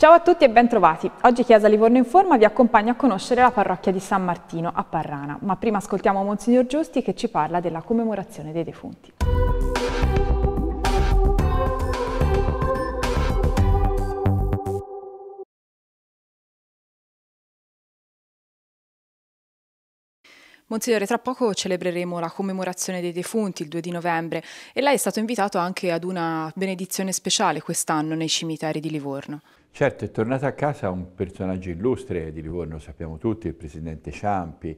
Ciao a tutti e bentrovati. Oggi Chiesa Livorno in Forma vi accompagna a conoscere la parrocchia di San Martino a Parrana, ma prima ascoltiamo Monsignor Giusti che ci parla della commemorazione dei defunti. Monsignore, tra poco celebreremo la commemorazione dei defunti il 2 di novembre e lei è stato invitato anche ad una benedizione speciale quest'anno nei cimiteri di Livorno. Certo, è tornato a casa un personaggio illustre di Livorno, lo sappiamo tutti, il presidente Ciampi,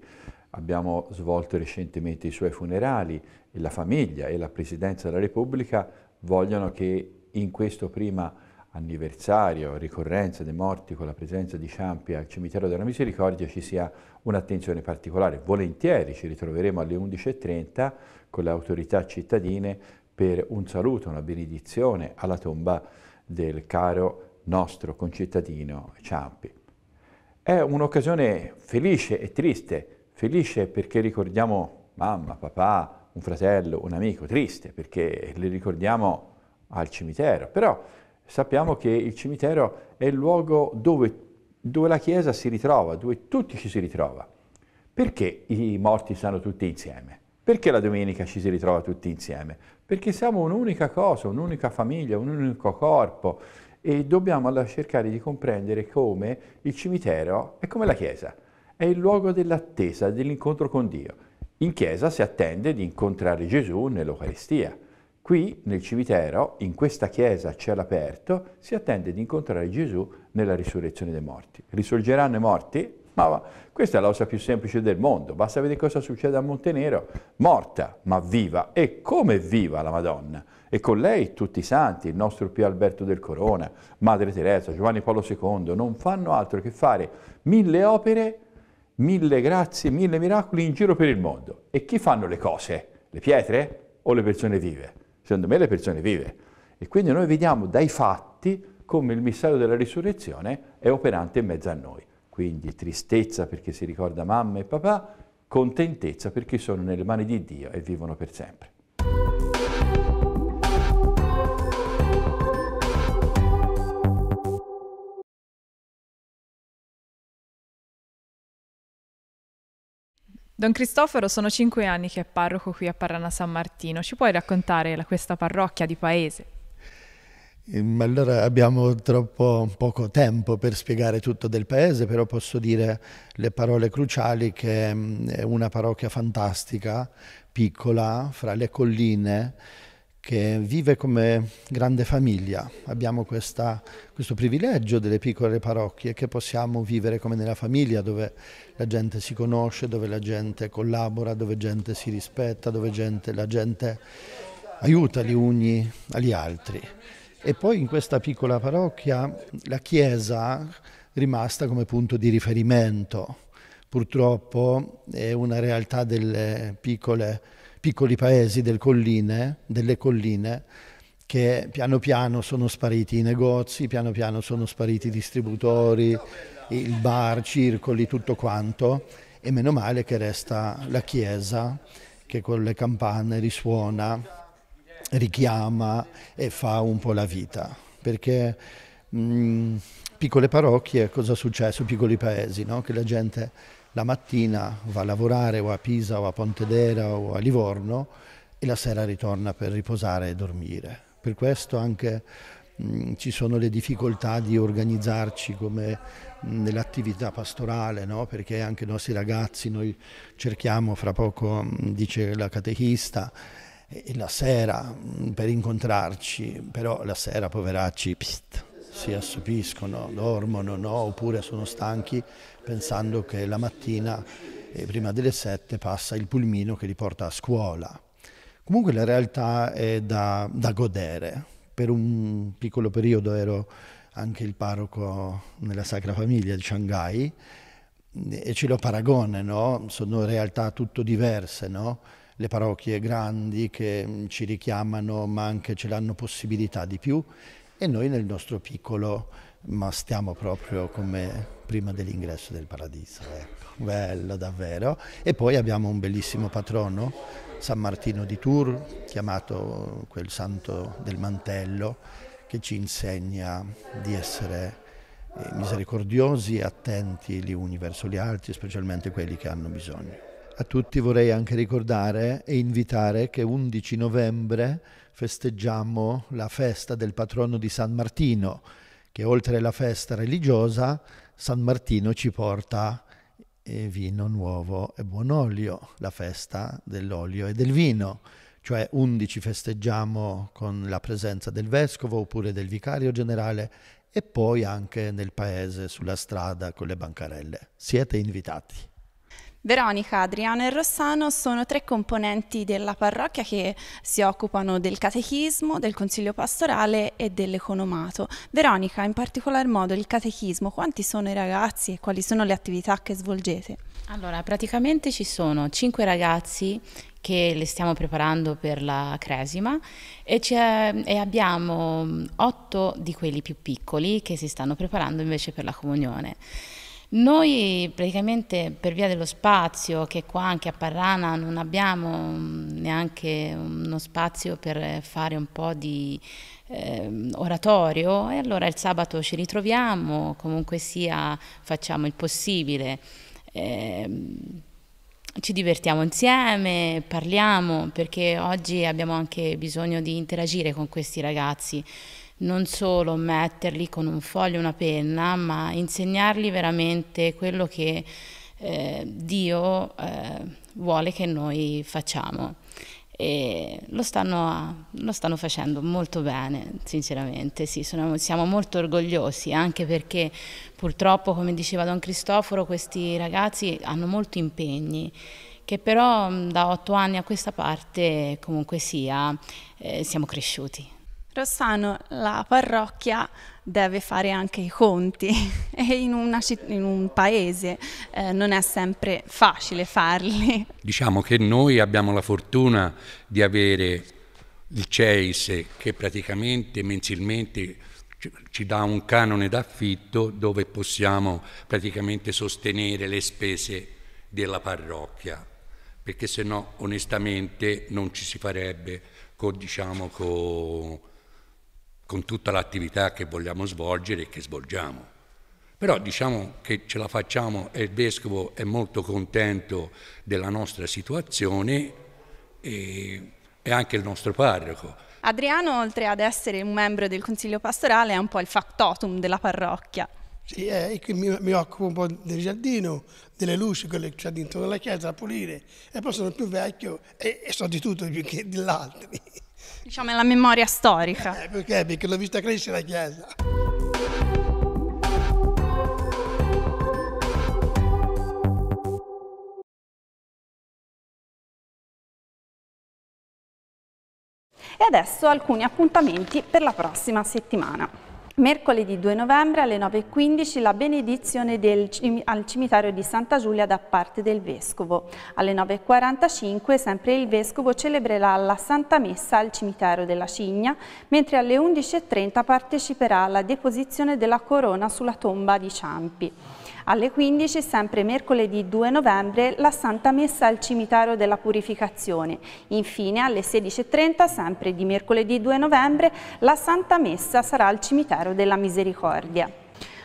abbiamo svolto recentemente i suoi funerali e la famiglia e la Presidenza della Repubblica vogliono che in questo prima anniversario, ricorrenza dei morti con la presenza di Ciampi al cimitero della Misericordia ci sia un'attenzione particolare. Volentieri ci ritroveremo alle 11.30 con le autorità cittadine per un saluto, una benedizione alla tomba del caro nostro concittadino Ciampi. È un'occasione felice e triste, felice perché ricordiamo mamma, papà, un fratello, un amico, triste perché li ricordiamo al cimitero, però sappiamo che il cimitero è il luogo dove, dove la Chiesa si ritrova, dove tutti ci si ritrova. Perché i morti stanno tutti insieme? Perché la domenica ci si ritrova tutti insieme? Perché siamo un'unica cosa, un'unica famiglia, un unico corpo e dobbiamo allora cercare di comprendere come il cimitero è come la Chiesa, è il luogo dell'attesa, dell'incontro con Dio. In Chiesa si attende di incontrare Gesù nell'Eucaristia. Qui nel cimitero, in questa chiesa a cielo aperto, si attende di incontrare Gesù nella risurrezione dei morti. Risorgeranno i morti? Ma va. questa è la cosa più semplice del mondo, basta vedere cosa succede a Montenero, morta ma viva, e come viva la Madonna, e con lei tutti i santi, il nostro Pio Alberto del Corona, Madre Teresa, Giovanni Paolo II, non fanno altro che fare mille opere, mille grazie, mille miracoli in giro per il mondo. E chi fanno le cose? Le pietre o le persone vive? Secondo me le persone vive. E quindi noi vediamo dai fatti come il mistero della risurrezione è operante in mezzo a noi quindi tristezza perché si ricorda mamma e papà, contentezza perché sono nelle mani di Dio e vivono per sempre. Don Cristoforo, sono cinque anni che è parroco qui a Parana San Martino. Ci puoi raccontare questa parrocchia di paese? Ehm, allora abbiamo troppo poco tempo per spiegare tutto del paese, però posso dire le parole cruciali che mm, è una parrocchia fantastica, piccola, fra le colline, che vive come grande famiglia. Abbiamo questa, questo privilegio delle piccole parrocchie che possiamo vivere come nella famiglia, dove la gente si conosce, dove la gente collabora, dove gente si rispetta, dove gente, la gente aiuta gli uni agli altri. E poi in questa piccola parrocchia la chiesa rimasta come punto di riferimento. Purtroppo è una realtà delle piccole, piccoli paesi del colline, delle colline che piano piano sono spariti i negozi, piano piano sono spariti i distributori, il bar, circoli, tutto quanto e meno male che resta la chiesa che con le campane risuona richiama e fa un po' la vita, perché mh, mm, piccole parrocchie, cosa è successo? Piccoli paesi, no? che la gente la mattina va a lavorare o a Pisa o a Pontedera o a Livorno e la sera ritorna per riposare e dormire. Per questo anche mm, ci sono le difficoltà di organizzarci come mm, nell'attività pastorale, no? perché anche i nostri ragazzi, noi cerchiamo, fra poco dice la catechista, e la sera mm, per incontrarci, però la sera poveracci pst, si assopiscono, dormono no? oppure sono stanchi pensando che la mattina eh, prima delle sette passa il pulmino che li porta a scuola. Comunque la realtà è da, da godere. Per un piccolo periodo ero anche il parroco nella Sacra Famiglia di Shanghai mm, e ce lo paragone, no? sono realtà tutto diverse. No? le parrocchie grandi che mm, ci richiamano ma anche ce l'hanno possibilità di più e noi nel nostro piccolo ma stiamo proprio come prima dell'ingresso del paradiso, ecco, bello davvero. E poi abbiamo un bellissimo patrono, San Martino di Tours, chiamato quel santo del mantello, che ci insegna di essere eh, misericordiosi e attenti gli uni verso gli altri, specialmente quelli che hanno bisogno. A tutti vorrei anche ricordare e invitare che 11 novembre festeggiamo la festa del patrono di San Martino, che oltre alla festa religiosa San Martino ci porta eh, vino nuovo e buon olio, la festa dell'olio e del vino, cioè 11 festeggiamo con la presenza del vescovo oppure del vicario generale e poi anche nel paese, sulla strada, con le bancarelle. Siete invitati. Veronica, Adriano e Rossano sono tre componenti della parrocchia che si occupano del catechismo, del consiglio pastorale e dell'economato. Veronica, in particolar modo il catechismo, quanti sono i ragazzi e quali sono le attività che svolgete? Allora, praticamente ci sono cinque ragazzi che le stiamo preparando per la cresima e, e, abbiamo mm, otto di quelli più piccoli che si stanno preparando invece per la comunione. Noi praticamente per via dello spazio, che qua anche a Parrana non abbiamo mm, neanche uno spazio per fare un po' di eh, oratorio, e allora il sabato ci ritroviamo, comunque sia facciamo il possibile. Eh, ci divertiamo insieme, parliamo, perché oggi abbiamo anche bisogno di interagire con questi ragazzi non solo metterli con un foglio e una penna, ma insegnargli veramente quello che eh, Dio eh, vuole che noi facciamo. E lo stanno, a, lo stanno facendo molto bene, sinceramente, sì, sono, siamo molto orgogliosi, anche perché purtroppo, come diceva Don Cristoforo, questi ragazzi hanno molti impegni che però da otto anni a questa parte comunque sia eh, siamo cresciuti. Rossano, la parrocchia deve fare anche i conti e in, una, in un paese eh, non è sempre facile farli. Diciamo che noi abbiamo la fortuna di avere il CEIS che praticamente mensilmente ci dà un canone d'affitto dove possiamo praticamente sostenere le spese della parrocchia perché se no onestamente non ci si farebbe con, diciamo, con con tutta l'attività che vogliamo svolgere e che svolgiamo. Però diciamo che ce la facciamo e il Vescovo è molto contento della nostra situazione e, e anche il nostro parroco. Adriano, oltre ad essere un membro del Consiglio Pastorale, è un po' il factotum della parrocchia. Sì, eh, mi, mi, occupo un po' del giardino, delle luci, quelle che c'è dentro della chiesa da pulire, e poi sono più vecchio e, e so di tutto più che dell'altro. Diciamo è la memoria storica. Eh, perché? Perché l'ho vista crescere la chiesa. E adesso alcuni appuntamenti per la prossima settimana. Mercoledì 2 novembre alle 9.15 la benedizione del, al cimitero di Santa Giulia da parte del Vescovo. Alle 9.45 sempre il Vescovo celebrerà la Santa Messa al cimitero della Cigna, mentre alle 11.30 parteciperà alla deposizione della corona sulla tomba di Ciampi. Alle 15, sempre mercoledì 2 novembre, la Santa Messa al Cimitero della Purificazione. Infine, alle 16.30, sempre di mercoledì 2 novembre, la Santa Messa sarà al Cimitero della Misericordia.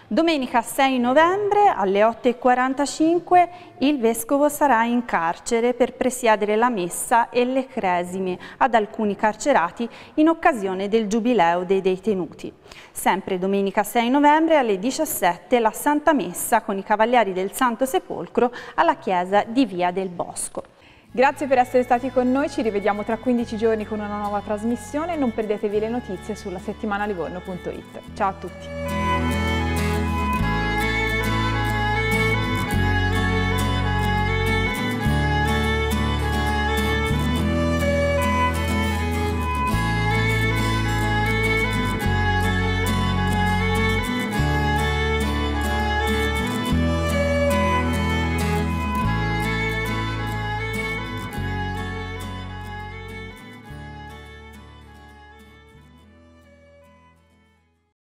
Domenica 6 novembre alle 8.45 il Vescovo sarà in carcere per presiedere la messa e le cresime ad alcuni carcerati in occasione del Giubileo dei detenuti. Sempre domenica 6 novembre alle 17 la Santa Messa con i Cavalieri del Santo Sepolcro alla Chiesa di Via del Bosco. Grazie per essere stati con noi, ci rivediamo tra 15 giorni con una nuova trasmissione non perdetevi le notizie sulla settimanalivorno.it. Ciao a tutti!